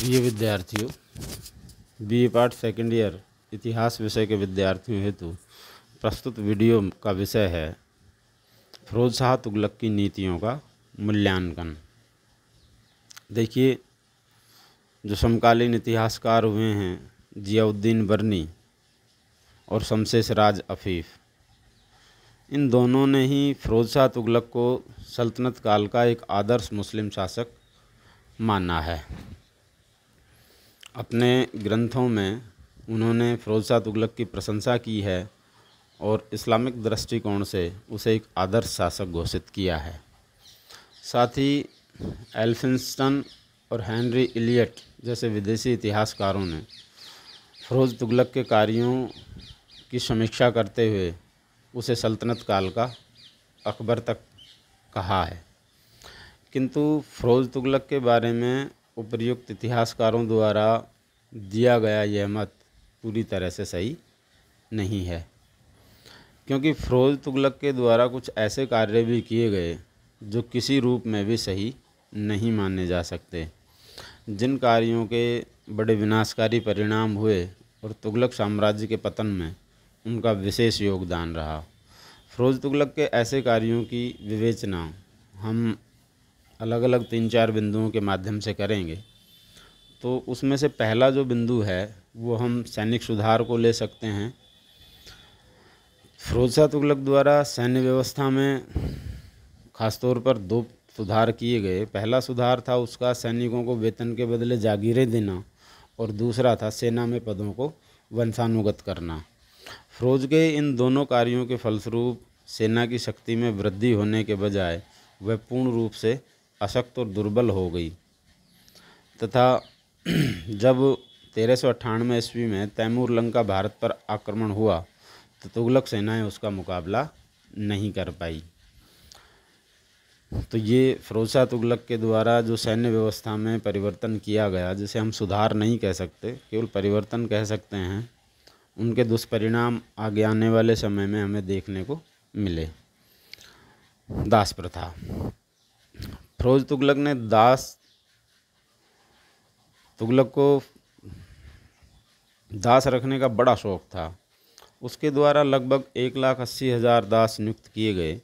प्रिय विद्यार्थियों B A part second year इतिहास विषय के विद्यार्थियों हेतु प्रस्तुत वीडियो का विषय है फिरोज शाह तुगलक की नीतियों का मूल्यांकन देखिए जो समकालीन इतिहासकार हुए हैं जियाउद्दीन बर्नी और शमशेष राज अफीफ़ इन दोनों ने ही फिरोज शाह तुगलक को सल्तनत काल का एक आदर्श मुस्लिम शासक माना है अपने ग्रंथों में उन्होंने फ़िरोज़ तुगलक की प्रशंसा की है और इस्लामिक दृष्टिकोण से उसे एक आदर्श शासक घोषित किया है साथ ही एल्फिंस्टन और हेनरी इलियट जैसे विदेशी इतिहासकारों ने फरोज तुगलक के कार्यों की समीक्षा करते हुए उसे सल्तनत काल का अकबर तक कहा है किंतु फरोज तुगलक के बारे में उपर्युक्त इतिहासकारों द्वारा दिया गया यह मत पूरी तरह से सही नहीं है क्योंकि फ़िरोज़ तुगलक के द्वारा कुछ ऐसे कार्य भी किए गए जो किसी रूप में भी सही नहीं माने जा सकते जिन कार्यों के बड़े विनाशकारी परिणाम हुए और तुगलक साम्राज्य के पतन में उनका विशेष योगदान रहा फ़िरोज़ तुगलक के ऐसे कार्यों की विवेचना हम अलग अलग तीन चार बिंदुओं के माध्यम से करेंगे तो उसमें से पहला जो बिंदु है वो हम सैनिक सुधार को ले सकते हैं फिरोज शाह तुगलक द्वारा सैन्य व्यवस्था में खासतौर पर दो सुधार किए गए पहला सुधार था उसका सैनिकों को वेतन के बदले जागीरें देना और दूसरा था सेना में पदों को वंशानुगत करना फिरोज के इन दोनों कार्यों के फलस्वरूप सेना की शक्ति में वृद्धि होने के बजाय वह पूर्ण रूप से अशक्त और दुर्बल हो गई तथा जब तेरह सौ अट्ठानवे ईस्वी में तैमूर लंका भारत पर आक्रमण हुआ तो तुगलक सेनाएं उसका मुकाबला नहीं कर पाई तो ये फरोजा तुगलक के द्वारा जो सैन्य व्यवस्था में परिवर्तन किया गया जिसे हम सुधार नहीं कह सकते केवल परिवर्तन कह सकते हैं उनके दुष्परिणाम आगे आने वाले समय में हमें देखने को मिले दास प्रथा फिरोज तुगलक ने दास तुगलक को दास रखने का बड़ा शौक़ था उसके द्वारा लगभग एक लाख अस्सी हज़ार दास नियुक्त किए गए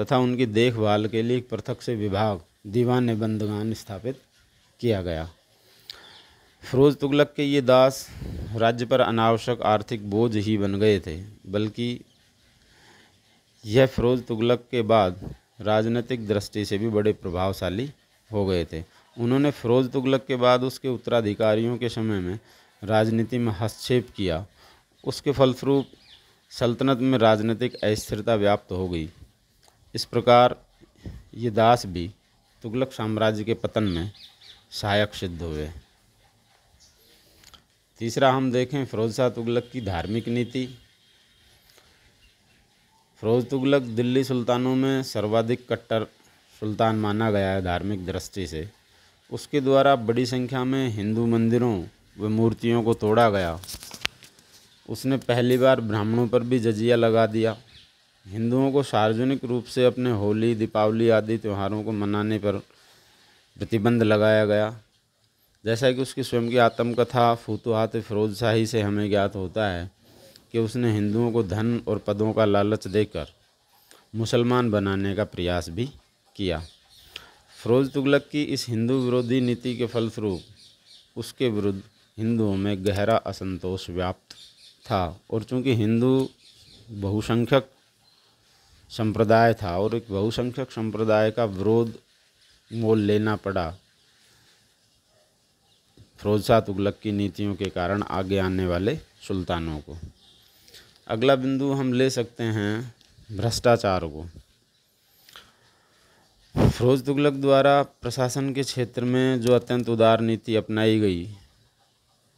तथा उनकी देखभाल के लिए एक पृथक से विभाग दीवान बंदगान स्थापित किया गया फिरोज़ तुगलक के ये दास राज्य पर अनावश्यक आर्थिक बोझ ही बन गए थे बल्कि यह फिरोज़ तुगलक के बाद राजनीतिक दृष्टि से भी बड़े प्रभावशाली हो गए थे उन्होंने फ़िरोज़ तुगलक के बाद उसके उत्तराधिकारियों के समय में राजनीति में हस्तक्षेप किया उसके फलस्वरूप सल्तनत में राजनीतिक अस्थिरता व्याप्त हो गई इस प्रकार ये दास भी तुगलक साम्राज्य के पतन में सहायक सिद्ध हुए तीसरा हम देखें फिरोज शाह तुगलक की धार्मिक नीति फ़रोज़ तुगलक दिल्ली सुल्तानों में सर्वाधिक कट्टर सुल्तान माना गया है धार्मिक दृष्टि से उसके द्वारा बड़ी संख्या में हिंदू मंदिरों व मूर्तियों को तोड़ा गया उसने पहली बार ब्राह्मणों पर भी जजिया लगा दिया हिंदुओं को सार्वजनिक रूप से अपने होली दीपावली आदि त्यौहारों को मनाने पर प्रतिबंध लगाया गया जैसा कि उसकी स्वयं की आत्मकथा फूतुहात फ़िरोज़शाही से हमें ज्ञात होता है कि उसने हिंदुओं को धन और पदों का लालच देकर मुसलमान बनाने का प्रयास भी किया फरोज तुगलक की इस हिंदू विरोधी नीति के फलस्वरूप उसके विरुद्ध हिंदुओं में गहरा असंतोष व्याप्त था और चूंकि हिंदू बहुसंख्यक संप्रदाय था और एक बहुसंख्यक संप्रदाय का विरोध मोल लेना पड़ा शाह तुगलक की नीतियों के कारण आगे आने वाले सुल्तानों को अगला बिंदु हम ले सकते हैं भ्रष्टाचार को फिरोज तुगलक द्वारा प्रशासन के क्षेत्र में जो अत्यंत उदार नीति अपनाई गई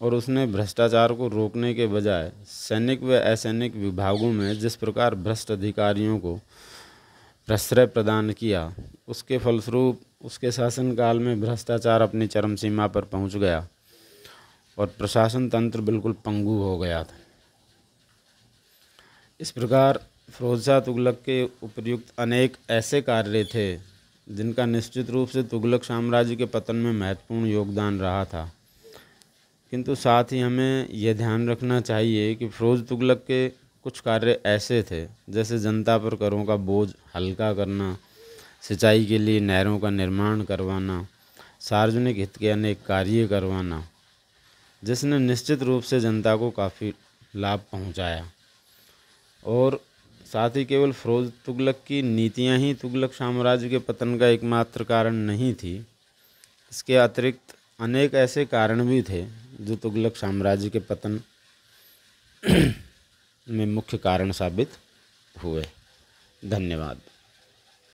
और उसने भ्रष्टाचार को रोकने के बजाय सैनिक व असैनिक विभागों में जिस प्रकार भ्रष्ट अधिकारियों को प्रश्रय प्रदान किया उसके फलस्वरूप उसके शासनकाल में भ्रष्टाचार अपनी चरम सीमा पर पहुंच गया और प्रशासन तंत्र बिल्कुल पंगु हो गया था इस प्रकार फ़िरोज़शाह तुगलक के उपयुक्त अनेक ऐसे कार्य थे जिनका निश्चित रूप से तुगलक साम्राज्य के पतन में महत्वपूर्ण योगदान रहा था किंतु साथ ही हमें यह ध्यान रखना चाहिए कि फ़िरोज़ तुगलक के कुछ कार्य ऐसे थे जैसे जनता पर करों का बोझ हल्का करना सिंचाई के लिए नहरों का निर्माण करवाना सार्वजनिक हित के अनेक कार्य करवाना जिसने निश्चित रूप से जनता को काफ़ी लाभ पहुंचाया और साथ ही केवल फ़रोज़ तुगलक की नीतियां ही तुगलक साम्राज्य के पतन का एकमात्र कारण नहीं थी इसके अतिरिक्त अनेक ऐसे कारण भी थे जो तुगलक साम्राज्य के पतन में मुख्य कारण साबित हुए धन्यवाद